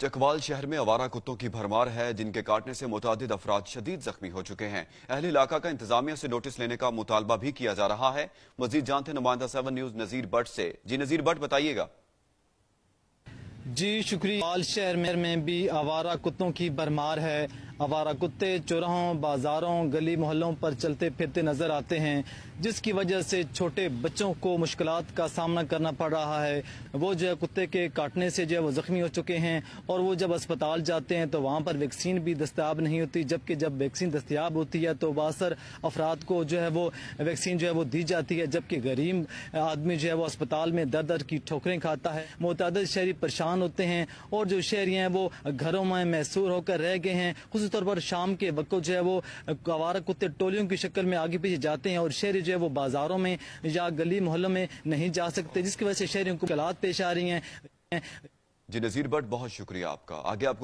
چکوال شہر میں آوارہ کتوں کی بھرمار ہے جن کے کاٹنے سے متعدد افراد شدید زخمی ہو چکے ہیں اہل علاقہ کا انتظامیہ سے نوٹس لینے کا مطالبہ بھی کیا جا رہا ہے مزید جانتے نمائندہ سیون نیوز نظیر بٹ سے جی نظیر بٹ بتائیے گا جی شکریہ شہر میں بھی کتوں کی بھرمار ہے آوارہ کتے چوراہوں بازاروں گلی محلوں پر چلتے پھرتے نظر آتے ہیں جس کی وجہ سے چھوٹے بچوں کو مشکلات کا سامنا کرنا پڑ رہا ہے وہ جو ہے کتے کے کاٹنے سے جو ہے وہ زخمی ہو چکے ہیں اور وہ جب اسپتال جاتے ہیں تو وہاں پر ویکسین بھی دستیاب نہیں ہوتی جبکہ جب ویکسین دستیاب ہوتی ہے تو باثر افراد کو جو ہے وہ ویکسین جو ہے وہ دی جاتی ہے جبکہ غریب آدمی جو ہے وہ اسپتال میں در در کی ٹھوکریں کھاتا ہے متعدد شہری پریشان ہوتے ہیں اور جو شہری ہیں وہ گھروں میں محصور ہو کر رہ گئے ہیں خصوص طور پر شام کے وقت جو ہے وہ کوارا کتے ٹولیوں کی شکل میں آگے پیچھے جاتے ہیں اور شہری جو ہے وہ بازاروں میں یا گلی محلوں میں نہیں جا سکتے جس کی وجہ سے شہریوں کو کلات پیش آ رہی ہیں جی نظیر بٹ بہت شکریہ آپ کا آگے آپ کو